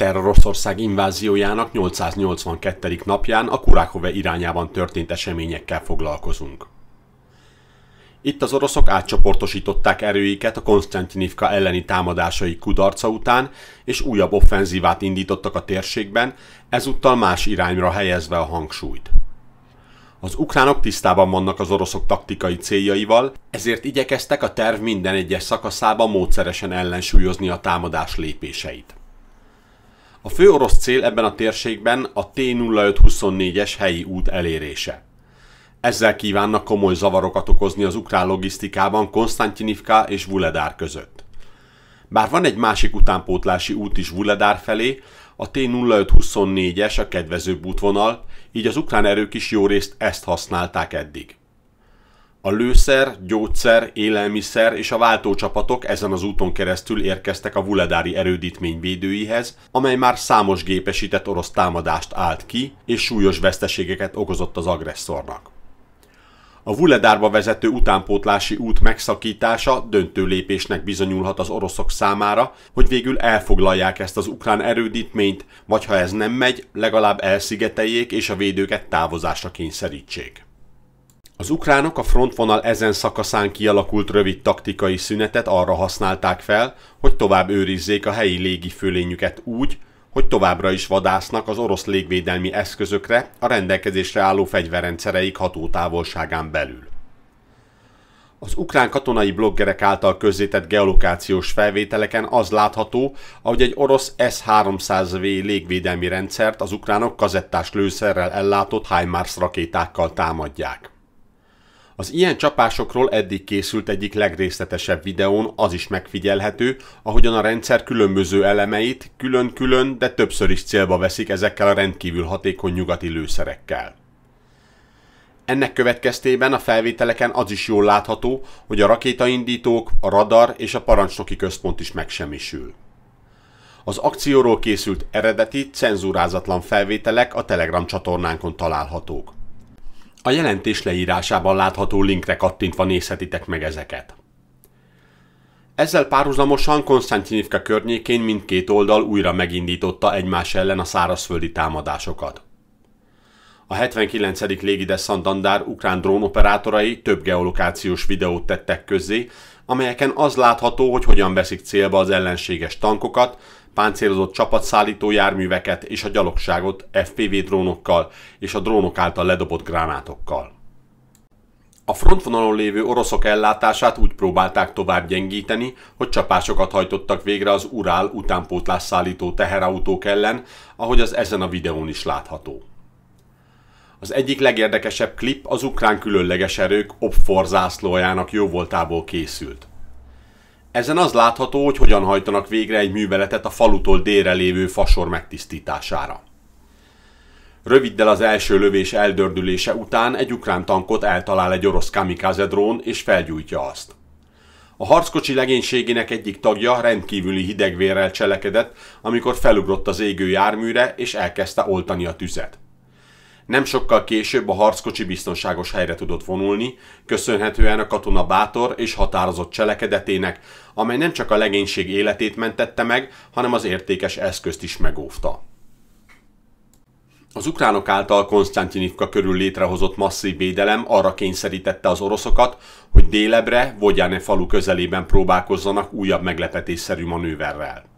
Terrorország inváziójának 882. napján a Kurákove irányában történt eseményekkel foglalkozunk. Itt az oroszok átcsoportosították erőiket a Konstantinivka elleni támadásai kudarca után, és újabb offenzívát indítottak a térségben, ezúttal más irányra helyezve a hangsúlyt. Az ukránok tisztában vannak az oroszok taktikai céljaival, ezért igyekeztek a terv minden egyes szakaszában módszeresen ellensúlyozni a támadás lépéseit. A fő orosz cél ebben a térségben a T-0524-es helyi út elérése. Ezzel kívánnak komoly zavarokat okozni az ukrán logisztikában Konstantinivka és Vuledár között. Bár van egy másik utánpótlási út is Vuledár felé, a T-0524-es a kedvezőbb útvonal, így az ukrán erők is jó részt ezt használták eddig. A lőszer, gyógyszer, élelmiszer és a váltócsapatok ezen az úton keresztül érkeztek a vuledári erődítmény védőihez, amely már számos gépesített orosz támadást állt ki, és súlyos veszteségeket okozott az agresszornak. A Vuledárba vezető utánpótlási út megszakítása döntő lépésnek bizonyulhat az oroszok számára, hogy végül elfoglalják ezt az ukrán erődítményt, vagy ha ez nem megy, legalább elszigeteljék és a védőket távozásra kényszerítsék. Az ukránok a frontvonal ezen szakaszán kialakult rövid taktikai szünetet arra használták fel, hogy tovább őrizzék a helyi fölényüket úgy, hogy továbbra is vadásznak az orosz légvédelmi eszközökre a rendelkezésre álló fegyverrendszereik hatótávolságán belül. Az ukrán katonai bloggerek által közzétett geolokációs felvételeken az látható, ahogy egy orosz S-300V légvédelmi rendszert az ukránok kazettás lőszerrel ellátott HIMARS rakétákkal támadják. Az ilyen csapásokról eddig készült egyik legrészletesebb videón az is megfigyelhető, ahogyan a rendszer különböző elemeit külön-külön, de többször is célba veszik ezekkel a rendkívül hatékony nyugati lőszerekkel. Ennek következtében a felvételeken az is jól látható, hogy a rakétaindítók, a radar és a parancsnoki központ is megsemmisül. Az akcióról készült eredeti, cenzúrázatlan felvételek a Telegram csatornánkon találhatók. A jelentés leírásában látható linkre kattintva nézhetitek meg ezeket. Ezzel párhuzamosan Konstantinivka környékén mindkét oldal újra megindította egymás ellen a szárazföldi támadásokat. A 79. légides Szantandár ukrán drónoperátorai több geolokációs videót tettek közzé, amelyeken az látható, hogy hogyan veszik célba az ellenséges tankokat, páncélozott csapatszállító járműveket és a gyalogságot FPV drónokkal és a drónok által ledobott gránátokkal. A frontvonalon lévő oroszok ellátását úgy próbálták tovább gyengíteni, hogy csapásokat hajtottak végre az Urál utánpótlás szállító teherautók ellen, ahogy az ezen a videón is látható. Az egyik legérdekesebb klip az ukrán különleges erők Opfor zászlójának jóvoltából készült. Ezen az látható, hogy hogyan hajtanak végre egy műveletet a falutól délre lévő fasor megtisztítására. Röviddel az első lövés eldördülése után egy ukrán tankot eltalál egy orosz kamikaze drón és felgyújtja azt. A harckocsi legénységének egyik tagja rendkívüli hidegvérrel cselekedett, amikor felugrott az égő járműre és elkezdte oltani a tüzet. Nem sokkal később a harckocsi biztonságos helyre tudott vonulni, köszönhetően a katona bátor és határozott cselekedetének, amely nem csak a legénység életét mentette meg, hanem az értékes eszközt is megóvta. Az ukránok által Konstantinivka körül létrehozott masszív védelem arra kényszerítette az oroszokat, hogy délebre, Vogyáne falu közelében próbálkozzanak újabb meglepetésszerű manőverrel.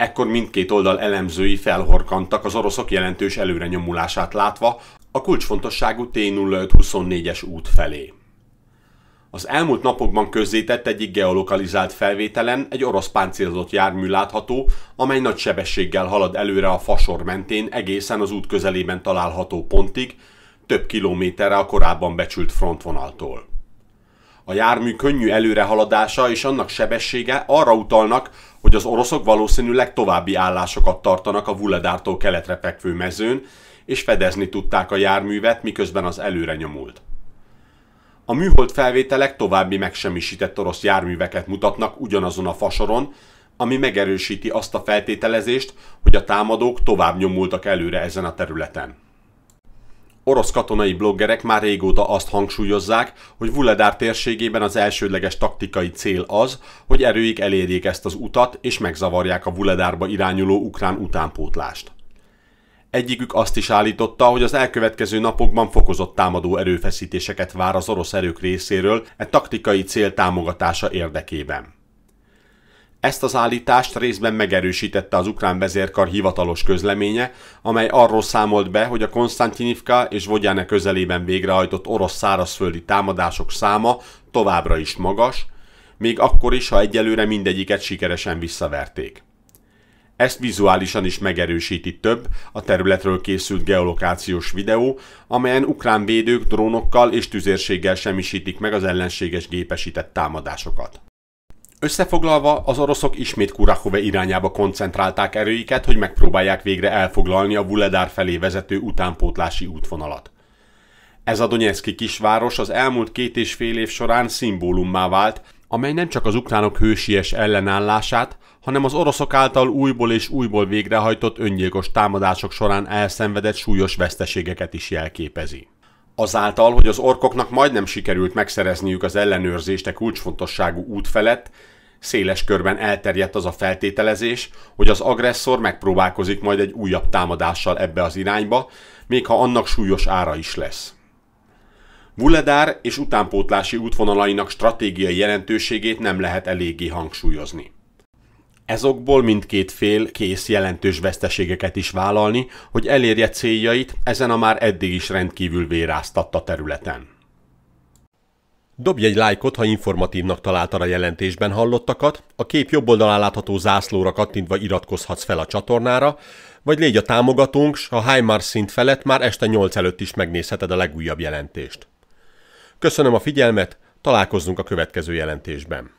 Ekkor mindkét oldal elemzői felhorkantak az oroszok jelentős előre nyomulását látva a kulcsfontosságú T-0524-es út felé. Az elmúlt napokban közzétett egyik geolokalizált felvételen egy orosz páncélzott jármű látható, amely nagy sebességgel halad előre a fasor mentén egészen az út közelében található pontig, több kilométerre a korábban becsült frontvonaltól. A jármű könnyű előrehaladása és annak sebessége arra utalnak, hogy az oroszok valószínűleg további állásokat tartanak a Vuledártól keletre fekvő mezőn, és fedezni tudták a járművet, miközben az előre nyomult. A műhold felvételek további megsemmisített orosz járműveket mutatnak ugyanazon a fasoron, ami megerősíti azt a feltételezést, hogy a támadók tovább nyomultak előre ezen a területen orosz katonai bloggerek már régóta azt hangsúlyozzák, hogy Vuledár térségében az elsődleges taktikai cél az, hogy erőik elérjék ezt az utat és megzavarják a Vuledárba irányuló ukrán utánpótlást. Egyikük azt is állította, hogy az elkövetkező napokban fokozott támadó erőfeszítéseket vár az orosz erők részéről e taktikai cél támogatása érdekében. Ezt az állítást részben megerősítette az ukrán vezérkar hivatalos közleménye, amely arról számolt be, hogy a Konstantinivka és Vodjane közelében végrehajtott orosz szárazföldi támadások száma továbbra is magas, még akkor is, ha egyelőre mindegyiket sikeresen visszaverték. Ezt vizuálisan is megerősíti több a területről készült geolokációs videó, amelyen ukrán védők drónokkal és tüzérséggel semmisítik meg az ellenséges gépesített támadásokat. Összefoglalva, az oroszok ismét Kurachove irányába koncentrálták erőiket, hogy megpróbálják végre elfoglalni a Vuledár felé vezető utánpótlási útvonalat. Ez a Donetszki kisváros az elmúlt két és fél év során szimbólummá vált, amely nem csak az ukránok hősies ellenállását, hanem az oroszok által újból és újból végrehajtott öngyilkos támadások során elszenvedett súlyos veszteségeket is jelképezi azáltal, hogy az orkoknak majdnem sikerült megszerezniük az ellenőrzést a kulcsfontosságú út felett, széles körben elterjedt az a feltételezés, hogy az agresszor megpróbálkozik majd egy újabb támadással ebbe az irányba, még ha annak súlyos ára is lesz. Vuledár és utánpótlási útvonalainak stratégiai jelentőségét nem lehet eléggé hangsúlyozni. Ezokból mindkét fél kész jelentős veszteségeket is vállalni, hogy elérje céljait ezen a már eddig is rendkívül véráztatta területen. Dobj egy lájkot, ha informatívnak találtad a jelentésben hallottakat, a kép jobb oldalán látható zászlóra kattintva iratkozhatsz fel a csatornára, vagy légy a támogatónk, s a Heimars szint felett már este 8 előtt is megnézheted a legújabb jelentést. Köszönöm a figyelmet, találkozzunk a következő jelentésben.